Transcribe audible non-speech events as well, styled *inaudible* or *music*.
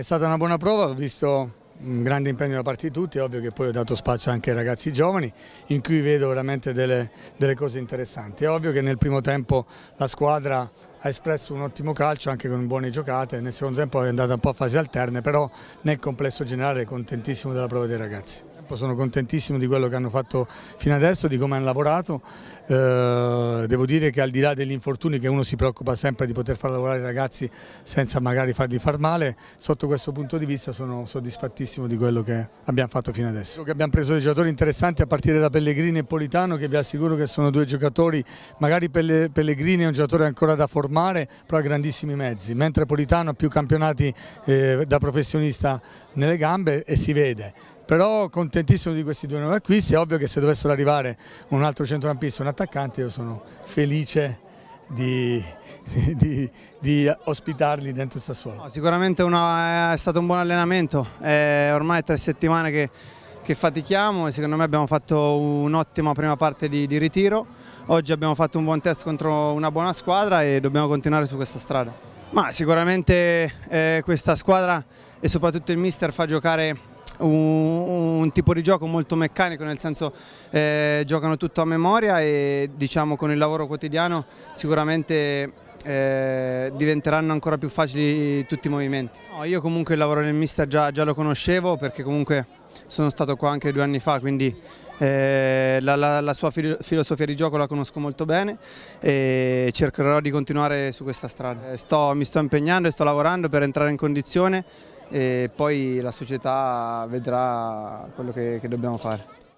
È stata una buona prova, ho visto un grande impegno da parte di tutti, ovvio che poi ho dato spazio anche ai ragazzi giovani in cui vedo veramente delle, delle cose interessanti. È ovvio che nel primo tempo la squadra ha espresso un ottimo calcio anche con buone giocate, nel secondo tempo è andata un po' a fasi alterne, però nel complesso generale contentissimo della prova dei ragazzi. Cup, sono contentissimo di quello che hanno fatto fino adesso, di come hanno lavorato, eh, devo dire che al di là degli infortuni che uno si preoccupa sempre di poter far lavorare i ragazzi senza magari fargli far male, sotto questo punto di vista sono soddisfattissimo di quello che abbiamo fatto fino adesso. Che abbiamo preso dei giocatori interessanti a partire da Pellegrini e Politano che vi assicuro che sono due giocatori, magari Pellegrini è un giocatore ancora da formare, però ha grandissimi mezzi, mentre Politano ha più campionati eh, da professionista nelle gambe e si vede però contentissimo di questi due nuovi acquisti, è ovvio che se dovessero arrivare un altro centrocampista, un attaccante, io sono felice di, *laughs* di, di, ospitarli dentro il Sassuolo. No, sicuramente una, è stato un buon allenamento, è ormai tre settimane che, che, fatichiamo e secondo me abbiamo fatto un'ottima prima parte di, di ritiro, oggi abbiamo fatto un buon test contro una buona squadra e dobbiamo continuare su questa strada. Ma sicuramente eh, questa squadra e soprattutto il mister fa giocare un, un, tipo di gioco molto meccanico, nel senso eh, giocano tutto a memoria e diciamo con il lavoro quotidiano sicuramente eh, diventeranno ancora più facili tutti i movimenti. No, io comunque il lavoro del mister già, già, lo conoscevo perché comunque sono stato qua anche due anni fa, quindi eh, la, la, la, sua filo filosofia di gioco la conosco molto bene e cercherò di continuare su questa strada. Eh, sto, mi sto impegnando e sto lavorando per entrare in condizione e poi la società vedrà quello che, che dobbiamo fare.